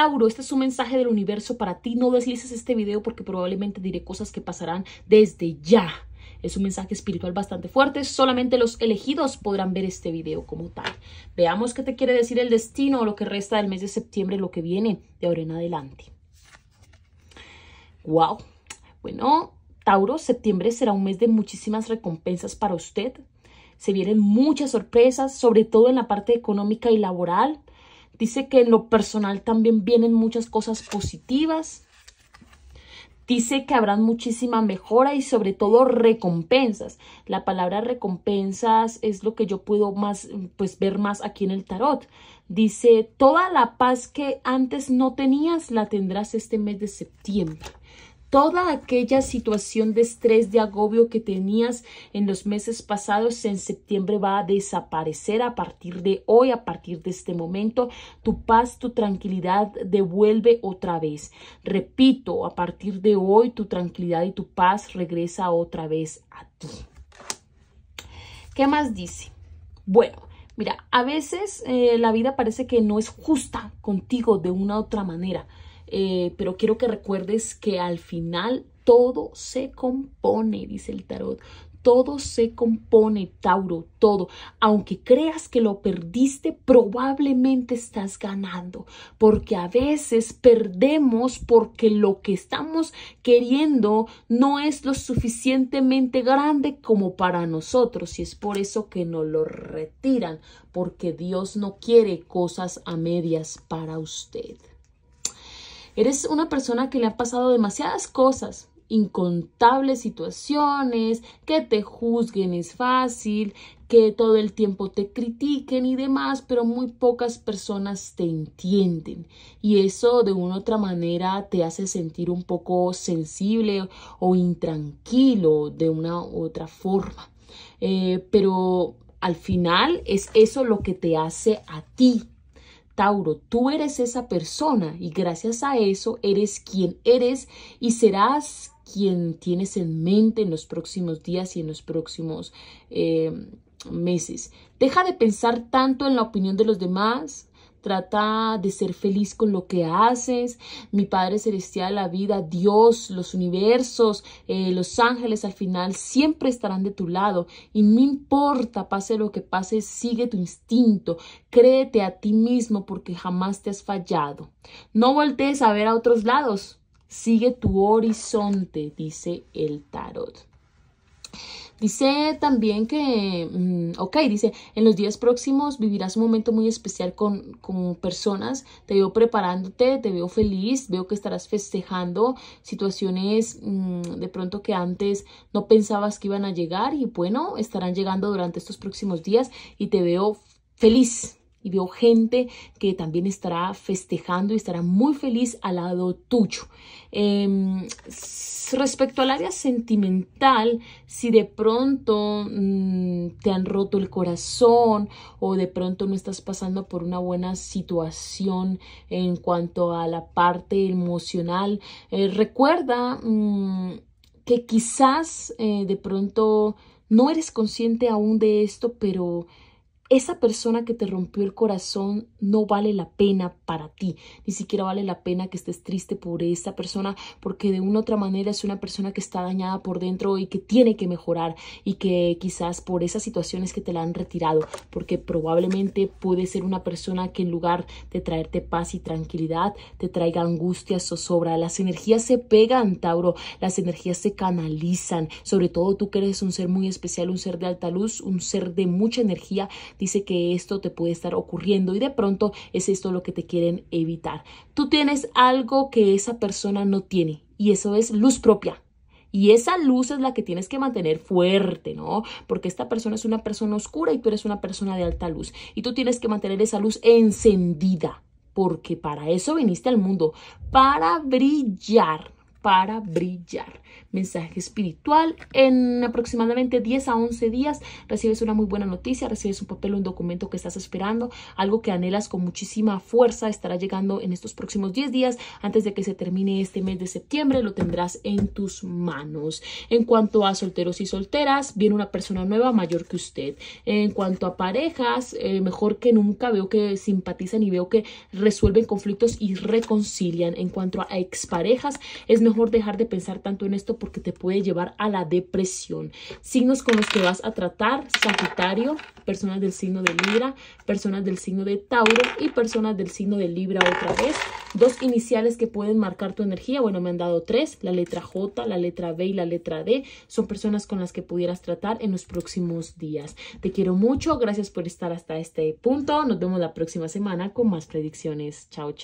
Tauro, este es un mensaje del universo para ti. No deslices este video porque probablemente diré cosas que pasarán desde ya. Es un mensaje espiritual bastante fuerte. Solamente los elegidos podrán ver este video como tal. Veamos qué te quiere decir el destino o lo que resta del mes de septiembre, lo que viene de ahora en adelante. Wow. Bueno, Tauro, septiembre será un mes de muchísimas recompensas para usted. Se vienen muchas sorpresas, sobre todo en la parte económica y laboral. Dice que en lo personal también vienen muchas cosas positivas. Dice que habrá muchísima mejora y sobre todo recompensas. La palabra recompensas es lo que yo puedo más, pues ver más aquí en el tarot. Dice, toda la paz que antes no tenías la tendrás este mes de septiembre toda aquella situación de estrés, de agobio que tenías en los meses pasados en septiembre va a desaparecer a partir de hoy, a partir de este momento. Tu paz, tu tranquilidad devuelve otra vez. Repito, a partir de hoy tu tranquilidad y tu paz regresa otra vez a ti. ¿Qué más dice? Bueno, mira, a veces eh, la vida parece que no es justa contigo de una u otra manera eh, pero quiero que recuerdes que al final todo se compone, dice el tarot. Todo se compone, Tauro, todo. Aunque creas que lo perdiste, probablemente estás ganando, porque a veces perdemos porque lo que estamos queriendo no es lo suficientemente grande como para nosotros, y es por eso que nos lo retiran, porque Dios no quiere cosas a medias para usted. Eres una persona que le ha pasado demasiadas cosas, incontables situaciones, que te juzguen es fácil, que todo el tiempo te critiquen y demás, pero muy pocas personas te entienden. Y eso de una u otra manera te hace sentir un poco sensible o intranquilo de una u otra forma. Eh, pero al final es eso lo que te hace a ti Tauro, tú eres esa persona y gracias a eso eres quien eres y serás quien tienes en mente en los próximos días y en los próximos eh, meses. Deja de pensar tanto en la opinión de los demás, trata de ser feliz con lo que haces. Mi Padre Celestial, la vida, Dios, los universos, eh, los ángeles al final siempre estarán de tu lado. Y no importa, pase lo que pase, sigue tu instinto. Créete a ti mismo porque jamás te has fallado. No voltees a ver a otros lados. Sigue tu horizonte, dice el tarot. Dice también que, mm, ok, dice, en los días próximos vivirás un momento muy especial con, con personas, te veo preparándote, te veo feliz, veo que estarás festejando situaciones mm, de pronto que antes no pensabas que iban a llegar y bueno, estarán llegando durante estos próximos días y te veo feliz, y veo gente que también estará festejando y estará muy feliz al lado tuyo. Em, respecto al área sentimental, si de pronto mm, te han roto el corazón o de pronto no estás pasando por una buena situación en cuanto a la parte emocional, eh, recuerda mm, que quizás eh, de pronto no eres consciente aún de esto, pero esa persona que te rompió el corazón no vale la pena para ti. Ni siquiera vale la pena que estés triste por esa persona porque de una u otra manera es una persona que está dañada por dentro y que tiene que mejorar y que quizás por esas situaciones que te la han retirado porque probablemente puede ser una persona que en lugar de traerte paz y tranquilidad te traiga angustia, zozobra. Las energías se pegan, Tauro. Las energías se canalizan. Sobre todo tú que eres un ser muy especial, un ser de alta luz, un ser de mucha energía dice que esto te puede estar ocurriendo y de pronto es esto lo que te quieren evitar. Tú tienes algo que esa persona no tiene y eso es luz propia. Y esa luz es la que tienes que mantener fuerte, ¿no? Porque esta persona es una persona oscura y tú eres una persona de alta luz. Y tú tienes que mantener esa luz encendida, porque para eso viniste al mundo, para brillar para brillar. Mensaje espiritual. En aproximadamente 10 a 11 días recibes una muy buena noticia, recibes un papel o un documento que estás esperando, algo que anhelas con muchísima fuerza. Estará llegando en estos próximos 10 días antes de que se termine este mes de septiembre. Lo tendrás en tus manos. En cuanto a solteros y solteras, viene una persona nueva mayor que usted. En cuanto a parejas, eh, mejor que nunca veo que simpatizan y veo que resuelven conflictos y reconcilian. En cuanto a exparejas, es mejor dejar de pensar tanto en esto porque te puede llevar a la depresión. Signos con los que vas a tratar, Sagitario, personas del signo de Libra, personas del signo de Tauro y personas del signo de Libra otra vez. Dos iniciales que pueden marcar tu energía, bueno, me han dado tres, la letra J, la letra B y la letra D. Son personas con las que pudieras tratar en los próximos días. Te quiero mucho, gracias por estar hasta este punto. Nos vemos la próxima semana con más predicciones. Chao, chao.